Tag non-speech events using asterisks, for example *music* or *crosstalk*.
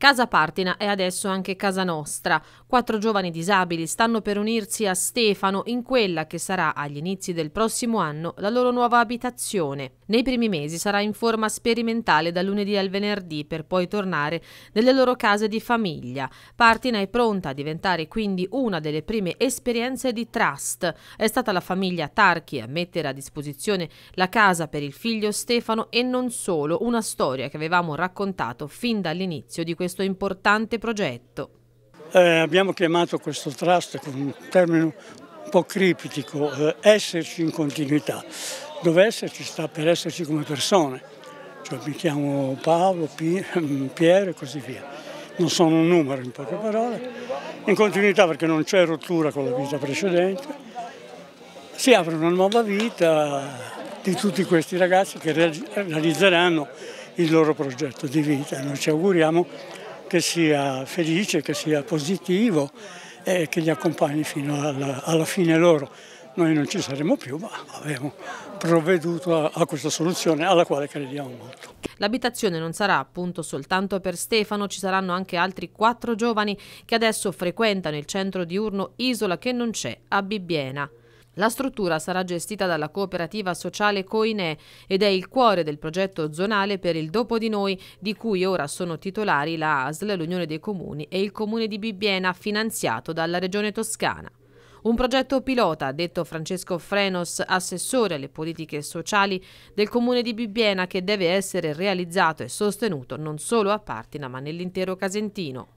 Casa Partina è adesso anche casa nostra. Quattro giovani disabili stanno per unirsi a Stefano in quella che sarà agli inizi del prossimo anno la loro nuova abitazione. Nei primi mesi sarà in forma sperimentale da lunedì al venerdì per poi tornare nelle loro case di famiglia. Partina è pronta a diventare quindi una delle prime esperienze di trust. È stata la famiglia Tarchi a mettere a disposizione la casa per il figlio Stefano e non solo, una storia che avevamo raccontato fin dall'inizio di questo questo importante progetto. Eh, abbiamo chiamato questo trust con un termine un po' criptico, eh, esserci in continuità, dove esserci sta per esserci come persone, cioè mi chiamo Paolo, *laughs* Piero e così via. Non sono un numero in poche parole, in continuità perché non c'è rottura con la vita precedente, si apre una nuova vita di tutti questi ragazzi che realizzeranno il loro progetto di vita. Noi ci auguriamo che sia felice, che sia positivo e che li accompagni fino alla, alla fine loro. Noi non ci saremo più, ma abbiamo provveduto a, a questa soluzione alla quale crediamo molto. L'abitazione non sarà appunto soltanto per Stefano, ci saranno anche altri quattro giovani che adesso frequentano il centro diurno Isola che non c'è a Bibbiena. La struttura sarà gestita dalla cooperativa sociale Coinè ed è il cuore del progetto zonale per il Dopo di Noi, di cui ora sono titolari la ASL, l'Unione dei Comuni e il Comune di Bibbiena, finanziato dalla Regione Toscana. Un progetto pilota, ha detto Francesco Frenos, assessore alle politiche sociali del Comune di Bibbiena, che deve essere realizzato e sostenuto non solo a Partina ma nell'intero Casentino.